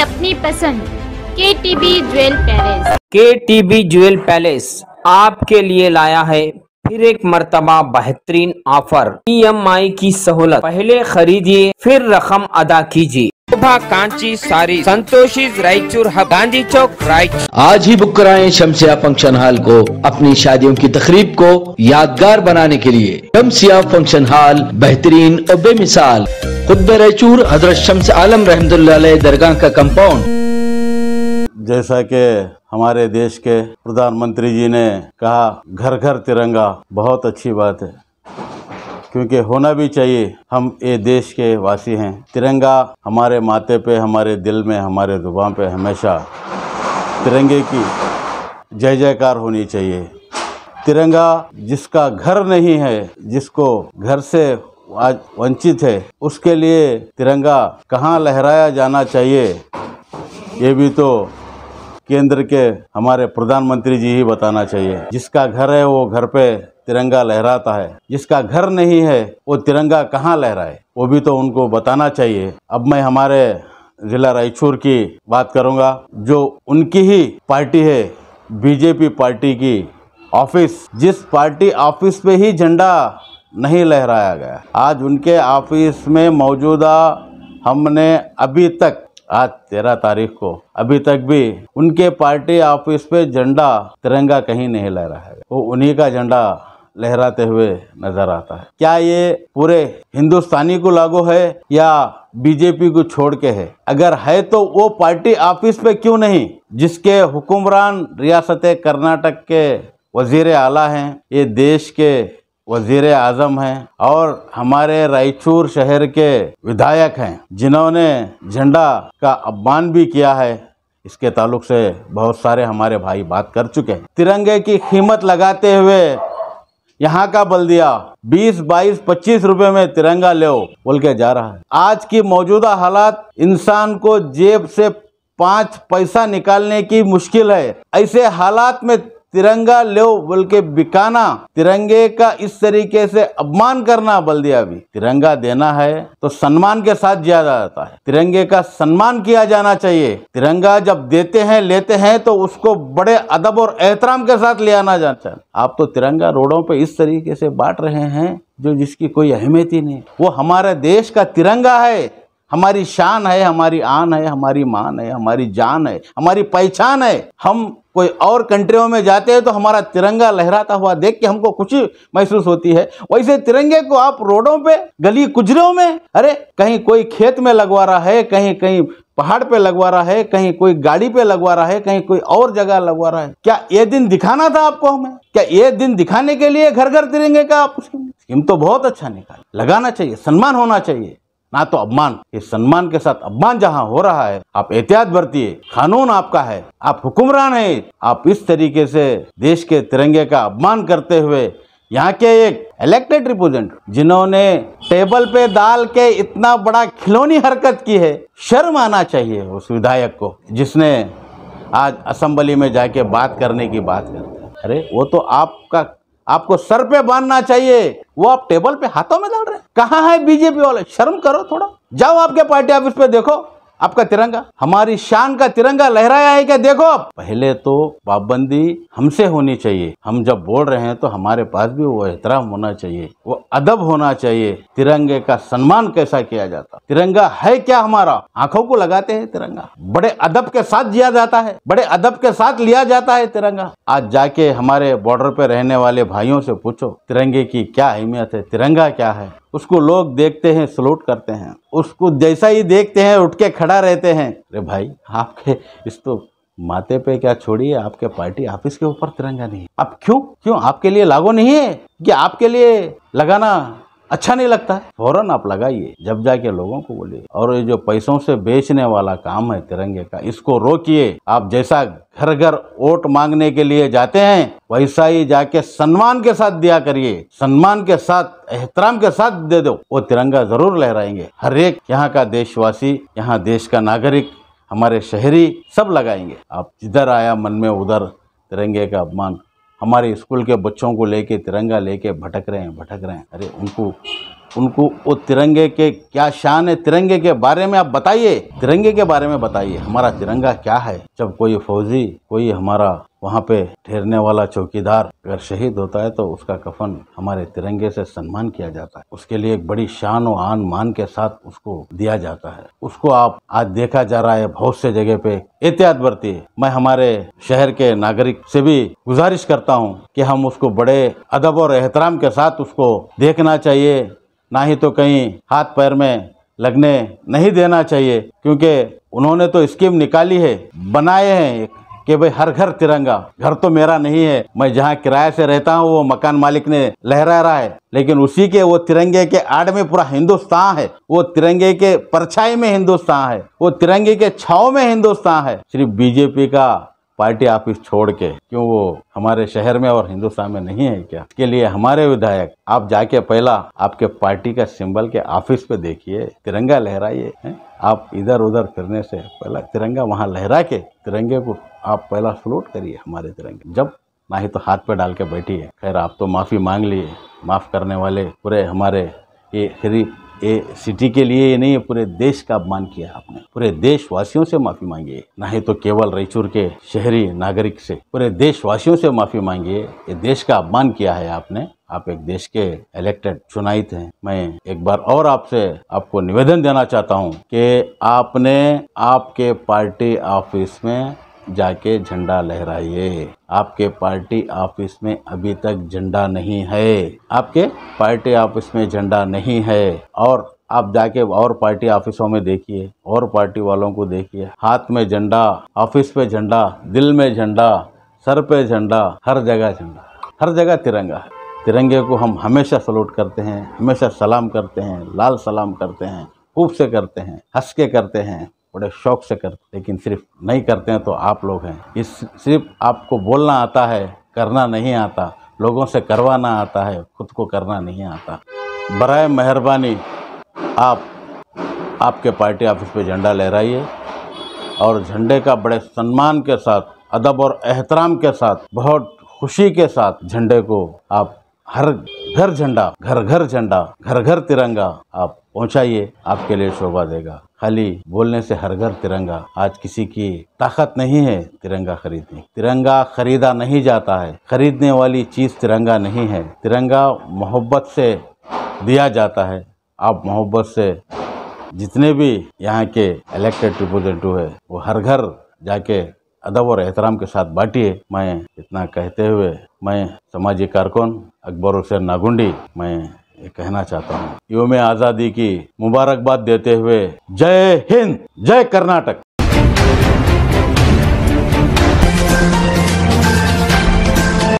आपकी अपनी पसंद के टी बी ज्वेल पैलेस के टी बी ज्वेल पैलेस आपके लिए लाया है फिर एक मरतबा बेहतरीन ऑफर ई एम आई की सहूलत पहले खरीदिए फिर रकम अदा कीजिए आभा कांची सारी संतोषी रायचूर गांधी चौक रायचूर आज ही बुक कराएं शमसिया फंक्शन हॉल को अपनी शादियों की तकरीब को यादगार बनाने के लिए शमसिया फंक्शन हॉल बेहतरीन और बेमिसाल खुद रायचूर हजरत शम्स आलम रहमतुल्ला दरगाह का कंपाउंड जैसा के हमारे देश के प्रधानमंत्री जी ने कहा घर घर तिरंगा बहुत अच्छी बात है क्योंकि होना भी चाहिए हम ये देश के वासी हैं तिरंगा हमारे माथे पे हमारे दिल में हमारे जुबान पे हमेशा तिरंगे की जय जयकार होनी चाहिए तिरंगा जिसका घर नहीं है जिसको घर से आज वंचित है उसके लिए तिरंगा कहाँ लहराया जाना चाहिए ये भी तो केंद्र के हमारे प्रधानमंत्री जी ही बताना चाहिए जिसका घर है वो घर पे तिरंगा लहराता है जिसका घर नहीं है वो तिरंगा कहाँ लहराए वो भी तो उनको बताना चाहिए अब मैं हमारे जिला रायचूर की बात करूंगा जो उनकी ही पार्टी है बीजेपी पार्टी की ऑफिस जिस पार्टी ऑफिस पे ही झंडा नहीं लहराया गया आज उनके ऑफिस में मौजूदा हमने अभी तक आज तेरह तारीख को अभी तक भी उनके पार्टी ऑफिस पे झंडा तिरंगा कहीं नहीं लहराया वो उन्हीं का झंडा लहराते हुए नजर आता है क्या ये पूरे हिंदुस्तानी को लागू है या बीजेपी को छोड़ के है अगर है तो वो पार्टी ऑफिस पे क्यों नहीं जिसके हुक्मरान रियासत कर्नाटक के वजीर आला हैं ये देश के वजीर आजम हैं और हमारे रायचूर शहर के विधायक हैं जिन्होंने झंडा का अपमान भी किया है इसके ताल्लुक से बहुत सारे हमारे भाई बात कर चुके हैं तिरंगे की कीमत लगाते हुए यहाँ का बल्दिया 20, 22, 25 रुपए में तिरंगा ले बोल के जा रहा है आज की मौजूदा हालात इंसान को जेब से पांच पैसा निकालने की मुश्किल है ऐसे हालात में तिरंगा लो बोल के बिकाना तिरंगे का इस तरीके से अपमान करना बल्दिया भी तिरंगा देना है तो सम्मान के साथ ज्यादा जाता है तिरंगे का सम्मान किया जाना चाहिए तिरंगा जब देते हैं लेते हैं तो उसको बड़े अदब और एहतराम के साथ ले आना जाना चाहिए आप तो तिरंगा रोडों पे इस तरीके से बांट रहे हैं जो जिसकी कोई अहमियत ही नहीं वो हमारे देश का तिरंगा है हमारी शान है हमारी आन है हमारी मान है हमारी जान है हमारी पहचान है हम कोई और कंट्रियों में जाते हैं तो हमारा तिरंगा लहराता हुआ देख के हमको खुशी महसूस होती है वैसे तिरंगे को आप रोडों पे गली कुजरों में अरे कहीं कोई खेत में लगवा रहा है कहीं कहीं पहाड़ पे लगवा रहा है कहीं कोई गाड़ी पे लगवा रहा है कहीं कोई और जगह लगवा रहा है क्या ये दिन दिखाना था आपको हमें क्या ये दिन दिखाने के लिए घर घर तिरंगे का आप स्कीम तो बहुत अच्छा निकाल लगाना चाहिए सम्मान होना चाहिए ना तो अपमान ये सम्मान के साथ अपमान जहाँ हो रहा है आप एहतियात बरतिए कानून आपका है आप हुक्मरान है आप इस तरीके से देश के तिरंगे का अपमान करते हुए यहाँ के एक इलेक्टेड रिप्रेजेंट जिन्होंने टेबल पे दाल के इतना बड़ा खिलौनी हरकत की है शर्म आना चाहिए उस विधायक को जिसने आज असम्बली में जाके बात करने की बात कर अरे वो तो आपका आपको सर पे बांधना चाहिए वो आप टेबल पे हाथों में डाल रहे हैं कहाँ है बीजेपी वाले शर्म करो थोड़ा जाओ आपके पार्टी ऑफिस पे देखो आपका तिरंगा हमारी शान का तिरंगा लहराया है क्या देखो पहले तो पाबंदी हमसे होनी चाहिए हम जब बोल रहे हैं तो हमारे पास भी वो एहतराम होना चाहिए वो अदब होना चाहिए तिरंगे का सम्मान कैसा किया जाता तिरंगा है क्या हमारा आंखों को लगाते हैं तिरंगा बड़े अदब के साथ जिया जाता है बड़े अदब के साथ लिया जाता है तिरंगा आज जाके हमारे बॉर्डर पे रहने वाले भाइयों से पूछो तिरंगे की क्या अहमियत है तिरंगा क्या है उसको लोग देखते हैं सलूट करते हैं उसको जैसा ही देखते हैं उठ के खड़ा रहते हैं अरे भाई आपके इस तो माथे पे क्या छोड़िए आपके पार्टी ऑफिस के ऊपर तिरंगा नहीं है अब क्यों क्यों आपके लिए लागू नहीं है कि आपके लिए लगाना अच्छा नहीं लगता है फौरन आप लगाइए जब जाके लोगों को बोलिए और ये जो पैसों से बेचने वाला काम है तिरंगे का इसको रोकिए आप जैसा घर घर वोट मांगने के लिए जाते हैं वैसा ही जाके सम्मान के साथ दिया करिए सम्मान के साथ एहतराम के साथ दे दो वो तिरंगा जरूर लहराएंगे हर एक यहाँ का देशवासी यहाँ देश का नागरिक हमारे शहरी सब लगाएंगे आप जिधर आया मन में उधर तिरंगे का अपमान हमारे स्कूल के बच्चों को लेके तिरंगा लेके भटक रहे हैं भटक रहे हैं अरे उनको उनको वो तिरंगे के क्या शान है तिरंगे के बारे में आप बताइए तिरंगे के बारे में बताइए हमारा तिरंगा क्या है जब कोई फौजी कोई हमारा वहाँ पे ठहरने वाला चौकीदार अगर शहीद होता है तो उसका कफन हमारे तिरंगे से सम्मान किया जाता है उसके लिए एक बड़ी शान और आन मान के साथ उसको दिया जाता है उसको आप आज देखा जा रहा है बहुत से जगह पे एहतियात बरती मैं हमारे शहर के नागरिक से भी गुजारिश करता हूँ कि हम उसको बड़े अदब और एहतराम के साथ उसको देखना चाहिए ना ही तो कहीं हाथ पैर में लगने नहीं देना चाहिए क्योंकि उन्होंने तो स्कीम निकाली है बनाए हैं कि भाई हर घर तिरंगा घर तो मेरा नहीं है मैं जहाँ किराए से रहता हूँ वो मकान मालिक ने लहरा रहा है लेकिन उसी के वो तिरंगे के आड़ में पूरा हिंदुस्तान है वो तिरंगे के परछाई में हिंदुस्तान है वो तिरंगे के छाव में हिंदुस्तान है सिर्फ बीजेपी का पार्टी ऑफिस छोड़ के क्यों वो हमारे शहर में और हिंदुस्तान में नहीं है क्या के लिए हमारे विधायक आप जाके पहला आपके पार्टी का सिंबल के ऑफिस पे देखिए तिरंगा लहराइए आप इधर उधर फिरने से पहला तिरंगा वहाँ लहरा के तिरंगे को आप पहला सलूट करिए हमारे तिरंगे जब ना ही तो हाथ पे डाल के बैठिए खैर आप तो माफ़ी मांग लिए माफ़ करने वाले पूरे हमारे ये श्री ये सिटी के लिए ये नहीं है पूरे देश का अपमान किया आपने पूरे देशवासियों से माफी मांगिए ना ही तो केवल रायचूर के शहरी नागरिक से पूरे देशवासियों से माफी मांगिए ये देश का अपमान किया है आपने आप एक देश के इलेक्टेड चुनाई थे मैं एक बार और आपसे आपको निवेदन देना चाहता हूं कि आपने आपके पार्टी ऑफिस में जाके झंडा लहराइए आपके पार्टी ऑफिस में अभी तक झंडा नहीं है आपके पार्टी ऑफिस में झंडा नहीं है और आप जाके और पार्टी ऑफिसों में देखिए और पार्टी वालों को देखिए हाथ में झंडा ऑफिस पे झंडा दिल में झंडा सर पे झंडा हर जगह झंडा हर जगह तिरंगा है तिरंगे को हम हमेशा सलूट करते हैं हमेशा सलाम करते हैं लाल सलाम करते हैं खूब से करते हैं हंस के करते हैं बड़े शौक से करते लेकिन सिर्फ नहीं करते हैं तो आप लोग हैं इस सिर्फ आपको बोलना आता है करना नहीं आता लोगों से करवाना आता है खुद को करना नहीं आता बर मेहरबानी आप आपके पार्टी ऑफिस पे झंडा लहराइए और झंडे का बड़े सम्मान के साथ अदब और एहतराम के साथ बहुत खुशी के साथ झंडे को आप हर घर झंडा घर घर झंडा घर घर तिरंगा आप पहुंचाइए आपके लिए शोभा देगा खाली बोलने से हर घर तिरंगा आज किसी की ताकत नहीं है तिरंगा खरीदने तिरंगा खरीदा नहीं जाता है खरीदने वाली चीज़ तिरंगा नहीं है तिरंगा मोहब्बत से दिया जाता है आप मोहब्बत से जितने भी यहाँ के इलेक्टेड रिप्रेजेंटेटिव है वो हर घर जाके अदब और एहतराम के साथ बांटिए मैं इतना कहते हुए मैं समाजी कारकुन अकबर हुसैन नागुंडी मैं कहना चाहता हूँ योम आज़ादी की मुबारकबाद देते हुए जय हिंद जय कर्नाटक